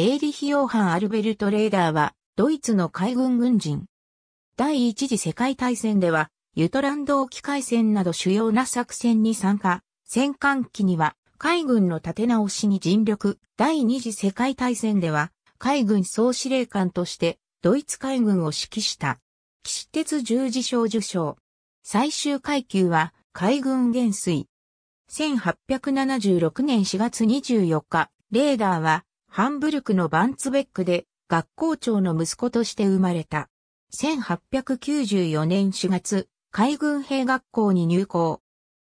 エーリヒ・ヨーハン・アルベルト・レーダーは、ドイツの海軍軍人。第一次世界大戦では、ユトランド沖海戦など主要な作戦に参加、戦艦機には、海軍の立て直しに尽力、第二次世界大戦では、海軍総司令官として、ドイツ海軍を指揮した。騎士鉄十字章受章。最終階級は、海軍元帥。1876年4月24日、レーダーは、ハンブルクのバンツベックで学校長の息子として生まれた。1894年4月、海軍兵学校に入校。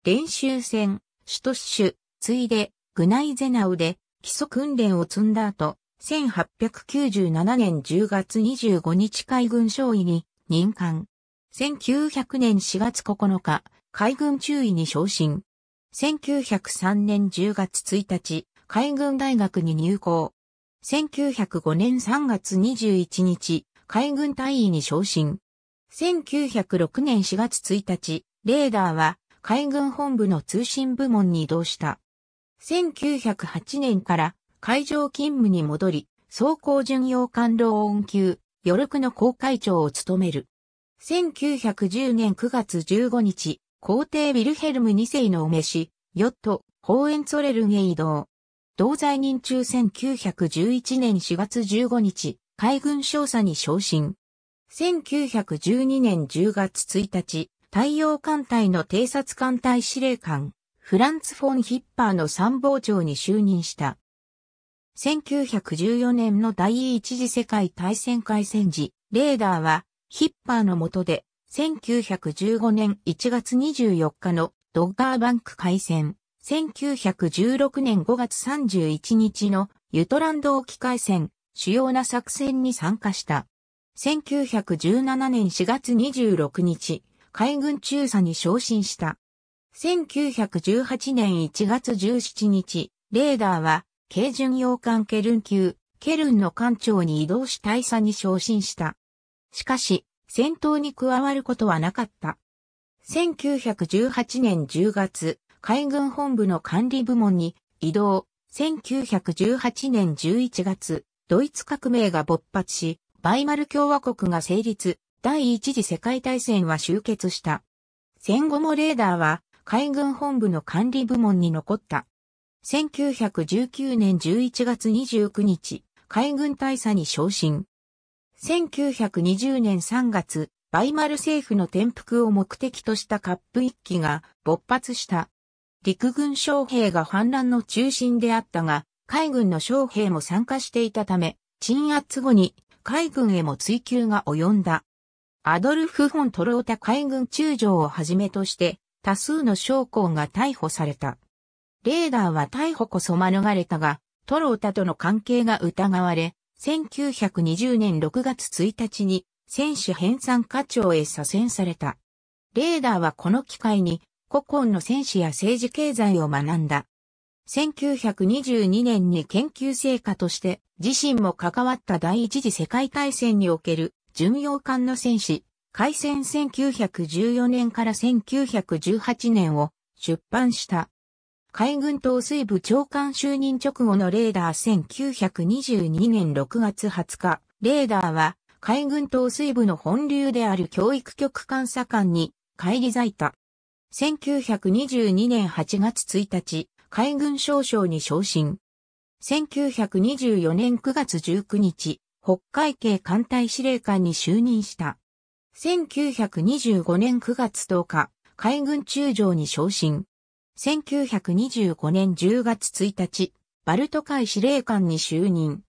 練習戦、シュトッシュ、ついで、グナイゼナウで基礎訓練を積んだ後、1897年10月25日海軍少尉に任官。1900年4月9日、海軍中尉に昇進。1903年10月1日、海軍大学に入校。1905年3月21日、海軍大員に昇進。1906年4月1日、レーダーは海軍本部の通信部門に移動した。1908年から海上勤務に戻り、走行巡洋艦ローン級、余力の公会長を務める。1910年9月15日、皇帝ウィルヘルム2世のお召し、ヨット、ホーエンツォレルゲイ移動。同罪人中1911年4月15日、海軍少佐に昇進。1912年10月1日、太陽艦隊の偵察艦隊司令官、フランツ・フォン・ヒッパーの参謀長に就任した。1914年の第一次世界大戦開戦時、レーダーはヒッパーの下で1915年1月24日のドッガーバンク開戦、1916年5月31日のユトランド沖海戦、主要な作戦に参加した。1917年4月26日、海軍中佐に昇進した。1918年1月17日、レーダーは、軽巡洋艦ケルン級、ケルンの艦長に移動し大佐に昇進した。しかし、戦闘に加わることはなかった。1918年10月、海軍本部の管理部門に移動。1918年11月、ドイツ革命が勃発し、バイマル共和国が成立、第一次世界大戦は終結した。戦後もレーダーは海軍本部の管理部門に残った。1919年11月29日、海軍大佐に昇進。1920年3月、バイマル政府の転覆を目的としたカップ一機が勃発した。陸軍将兵が反乱の中心であったが、海軍の将兵も参加していたため、鎮圧後に海軍へも追及が及んだ。アドルフ・フォン・トロータ海軍中将をはじめとして、多数の将校が逮捕された。レーダーは逮捕こそ免れたが、トロータとの関係が疑われ、1920年6月1日に、選手編纂課長へ左遷された。レーダーはこの機会に、古今の戦士や政治経済を学んだ。1922年に研究成果として自身も関わった第一次世界大戦における巡洋艦の戦士、海戦1914年から1918年を出版した。海軍統帥部長官就任直後のレーダー1922年6月20日、レーダーは海軍統帥部の本流である教育局監査官に返り咲いた。1922年8月1日、海軍少将に昇進。1924年9月19日、北海警艦隊司令官に就任した。1925年9月10日、海軍中将に昇進。1925年10月1日、バルト海司令官に就任。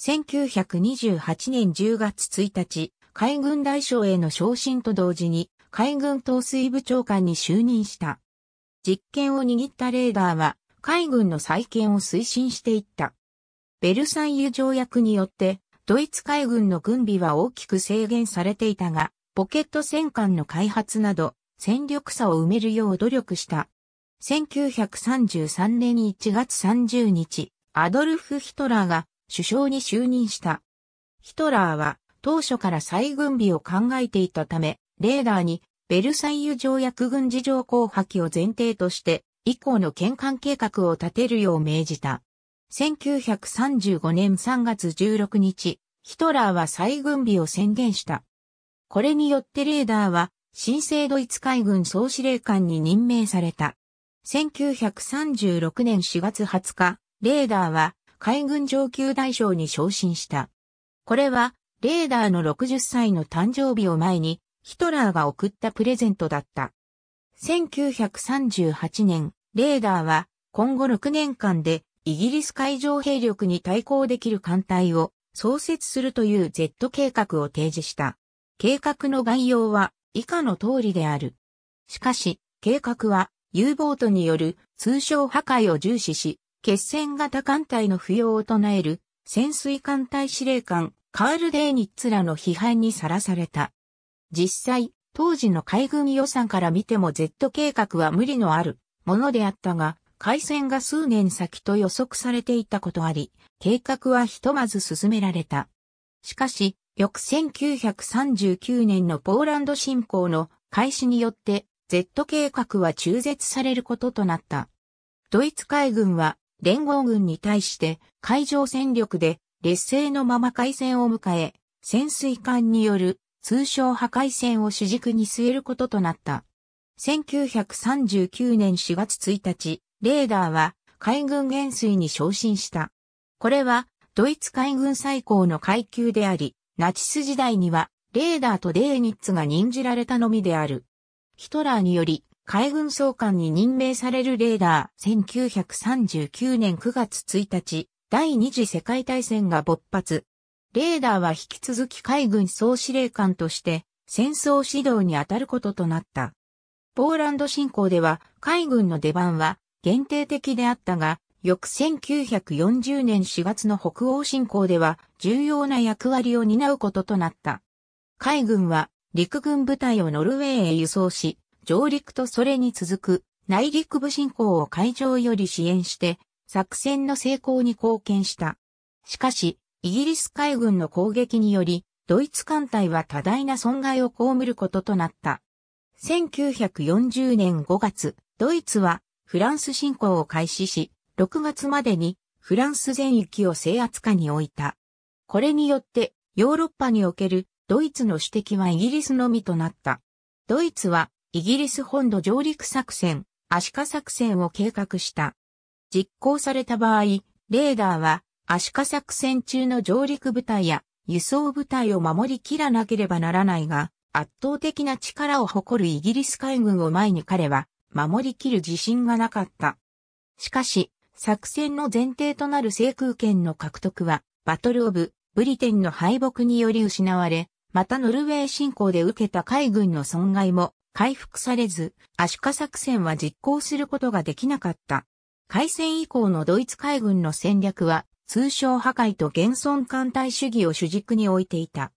1928年10月1日、海軍大将への昇進と同時に、海軍統帥部長官に就任した。実権を握ったレーダーは海軍の再建を推進していった。ベルサイユ条約によってドイツ海軍の軍備は大きく制限されていたが、ポケット戦艦の開発など戦力差を埋めるよう努力した。1933年1月30日、アドルフ・ヒトラーが首相に就任した。ヒトラーは当初から再軍備を考えていたため、レーダーにベルサイユ条約軍事情交破棄を前提として以降の県間計画を立てるよう命じた。1935年3月16日、ヒトラーは再軍備を宣言した。これによってレーダーは新生ドイツ海軍総司令官に任命された。1936年4月20日、レーダーは海軍上級大将に昇進した。これは、レーダーの60歳の誕生日を前に、ヒトラーが送ったプレゼントだった。1938年、レーダーは今後6年間でイギリス海上兵力に対抗できる艦隊を創設するという Z 計画を提示した。計画の概要は以下の通りである。しかし、計画は U ボートによる通称破壊を重視し、決戦型艦隊の不要を唱える潜水艦隊司令官カール・デーニッツらの批判にさらされた。実際、当時の海軍予算から見ても Z 計画は無理のあるものであったが、海戦が数年先と予測されていたことあり、計画はひとまず進められた。しかし、翌1939年のポーランド侵攻の開始によって、Z 計画は中絶されることとなった。ドイツ海軍は連合軍に対して海上戦力で劣勢のまま海戦を迎え、潜水艦による通称破壊戦を主軸に据えることとなった。1939年4月1日、レーダーは海軍元帥に昇進した。これはドイツ海軍最高の階級であり、ナチス時代にはレーダーとデーニッツが任じられたのみである。ヒトラーにより海軍総監に任命されるレーダー1939年9月1日、第二次世界大戦が勃発。レーダーは引き続き海軍総司令官として戦争指導に当たることとなった。ポーランド侵攻では海軍の出番は限定的であったが、翌1940年4月の北欧侵攻では重要な役割を担うこととなった。海軍は陸軍部隊をノルウェーへ輸送し、上陸とそれに続く内陸部侵攻を海上より支援して作戦の成功に貢献した。しかし、イギリス海軍の攻撃により、ドイツ艦隊は多大な損害を被ることとなった。1940年5月、ドイツはフランス侵攻を開始し、6月までにフランス全域を制圧下に置いた。これによってヨーロッパにおけるドイツの指摘はイギリスのみとなった。ドイツはイギリス本土上陸作戦、アシカ作戦を計画した。実行された場合、レーダーは足利作戦中の上陸部隊や輸送部隊を守りきらなければならないが、圧倒的な力を誇るイギリス海軍を前に彼は守りきる自信がなかった。しかし、作戦の前提となる制空権の獲得は、バトルオブ、ブリテンの敗北により失われ、またノルウェー侵攻で受けた海軍の損害も回復されず、アシカ作戦は実行することができなかった。海戦以降のドイツ海軍の戦略は通称破壊と現存艦隊主義を主軸に置いていた。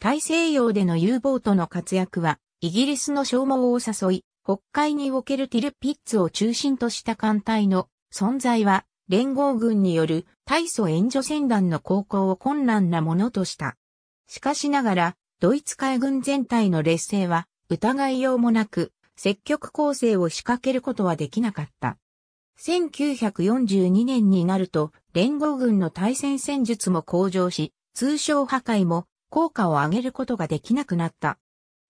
大西洋での U ボートの活躍は、イギリスの消耗を誘い、北海におけるティルピッツを中心とした艦隊の存在は、連合軍による大祖援助船団の航行を困難なものとした。しかしながら、ドイツ海軍全体の劣勢は疑いようもなく、積極攻勢を仕掛けることはできなかった。1942年になると、連合軍の対戦戦術も向上し、通商破壊も効果を上げることができなくなった。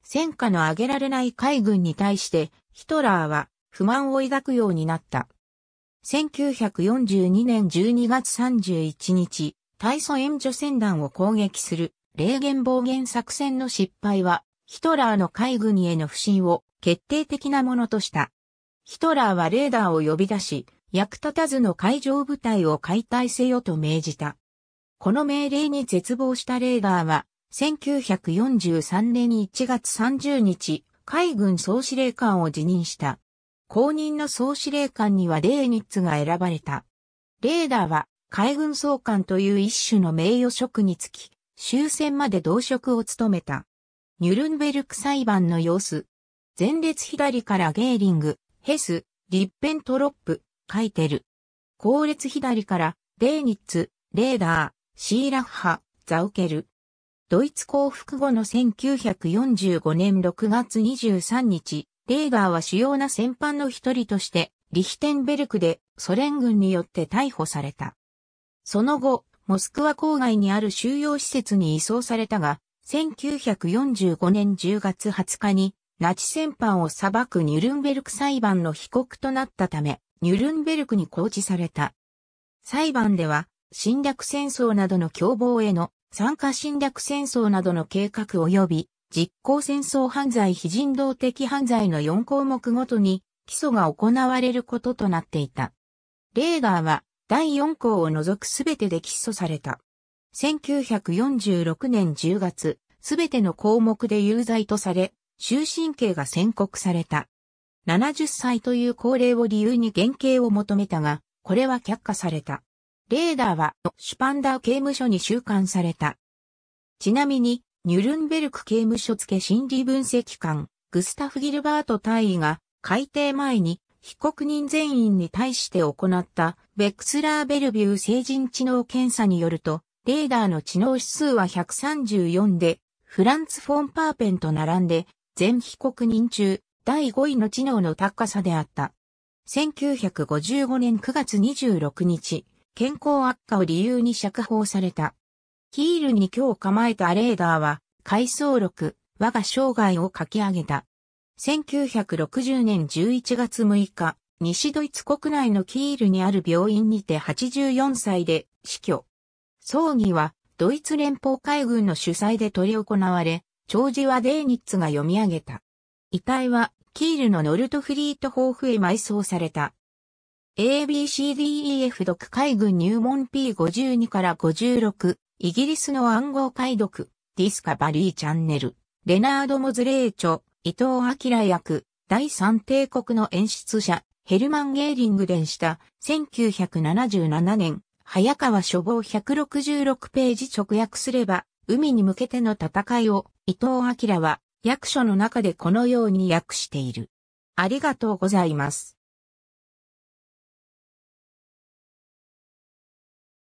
戦果の上げられない海軍に対して、ヒトラーは不満を抱くようになった。1942年12月31日、大祖援助船団を攻撃する、霊言暴言作戦の失敗は、ヒトラーの海軍への不信を決定的なものとした。ヒトラーはレーダーを呼び出し、役立たずの海上部隊を解体せよと命じた。この命令に絶望したレーダーは、1943年1月30日、海軍総司令官を辞任した。後任の総司令官にはレーニッツが選ばれた。レーダーは海軍総監という一種の名誉職につき、終戦まで同職を務めた。ニュルンベルク裁判の様子。前列左からゲーリング、ヘス、リッペントロップ、書いてる。後列左から、デーニッツ、レーダー、シーラッハ、ザウケル。ドイツ降伏後の1945年6月23日、レーダーは主要な戦犯の一人として、リヒテンベルクでソ連軍によって逮捕された。その後、モスクワ郊外にある収容施設に移送されたが、1945年10月20日にナチ戦犯を裁くニュルンベルク裁判の被告となったため、ニュルンベルクに公示された。裁判では、侵略戦争などの共謀への参加侵略戦争などの計画及び実行戦争犯罪非人道的犯罪の4項目ごとに起訴が行われることとなっていた。レーガーは第4項を除くすべてで起訴された。1946年10月、すべての項目で有罪とされ、終身刑が宣告された。70歳という高齢を理由に減刑を求めたが、これは却下された。レーダーはシュパンダー刑務所に収監された。ちなみに、ニュルンベルク刑務所付心理分析官、グスタフ・ギルバート大尉が、改定前に被告人全員に対して行ったベクスラーベルビュー成人知能検査によると、レーダーの知能指数は134で、フランツ・フォン・パーペンと並んで全被告人中、第5位の知能の高さであった。1955年9月26日、健康悪化を理由に釈放された。ヒールに今日構えたレーダーは、回想録、我が生涯を書き上げた。1960年11月6日、西ドイツ国内のキールにある病院にて84歳で死去。葬儀はドイツ連邦海軍の主催で執り行われ、長寿はデーニッツが読み上げた。遺体はキールのノルトフリート豊富へ埋葬された。ABCDEF 独海軍入門 P52 から56、イギリスの暗号解読、ディスカバリーチャンネル、レナード・モズレーチョ、伊藤明役、第三帝国の演出者、ヘルマン・ゲーリングでした1977年、早川書房166ページ直訳すれば、海に向けての戦いを伊藤明は役所の中でこのように訳している。ありがとうございます。